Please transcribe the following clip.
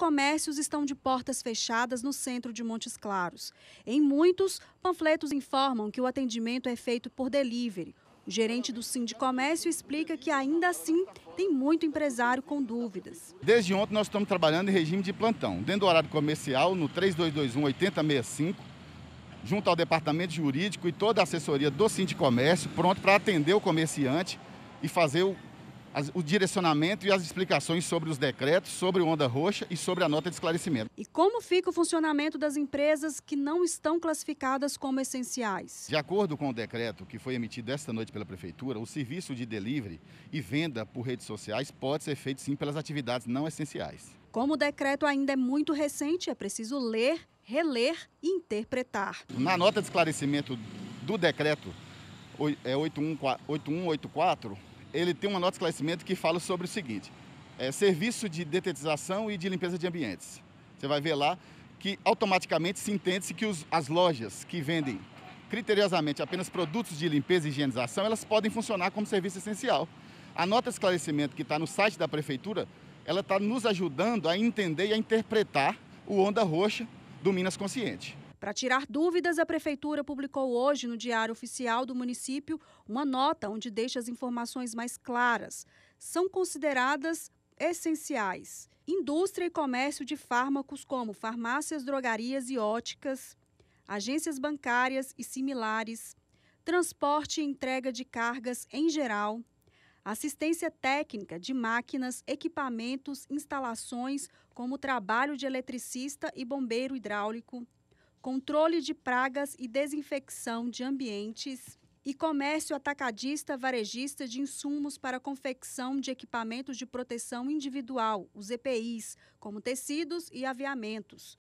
comércios estão de portas fechadas no centro de Montes Claros. Em muitos, panfletos informam que o atendimento é feito por delivery. O gerente do Sim de Comércio explica que ainda assim tem muito empresário com dúvidas. Desde ontem nós estamos trabalhando em regime de plantão, dentro do horário comercial, no 3221 8065, junto ao departamento jurídico e toda a assessoria do Sim de Comércio, pronto para atender o comerciante e fazer o as, o direcionamento e as explicações sobre os decretos, sobre o Onda Roxa e sobre a nota de esclarecimento. E como fica o funcionamento das empresas que não estão classificadas como essenciais? De acordo com o decreto que foi emitido esta noite pela Prefeitura, o serviço de delivery e venda por redes sociais pode ser feito sim pelas atividades não essenciais. Como o decreto ainda é muito recente, é preciso ler, reler e interpretar. Na nota de esclarecimento do decreto é 8184, ele tem uma nota de esclarecimento que fala sobre o seguinte: é, serviço de detetização e de limpeza de ambientes. Você vai ver lá que automaticamente se entende-se que os, as lojas que vendem criteriosamente apenas produtos de limpeza e higienização, elas podem funcionar como serviço essencial. A nota de esclarecimento que está no site da prefeitura, ela está nos ajudando a entender e a interpretar o onda roxa do Minas Consciente. Para tirar dúvidas, a Prefeitura publicou hoje no Diário Oficial do município uma nota onde deixa as informações mais claras. São consideradas essenciais. Indústria e comércio de fármacos, como farmácias, drogarias e óticas, agências bancárias e similares, transporte e entrega de cargas em geral, assistência técnica de máquinas, equipamentos, instalações, como trabalho de eletricista e bombeiro hidráulico controle de pragas e desinfecção de ambientes e comércio atacadista varejista de insumos para confecção de equipamentos de proteção individual, os EPIs, como tecidos e aviamentos.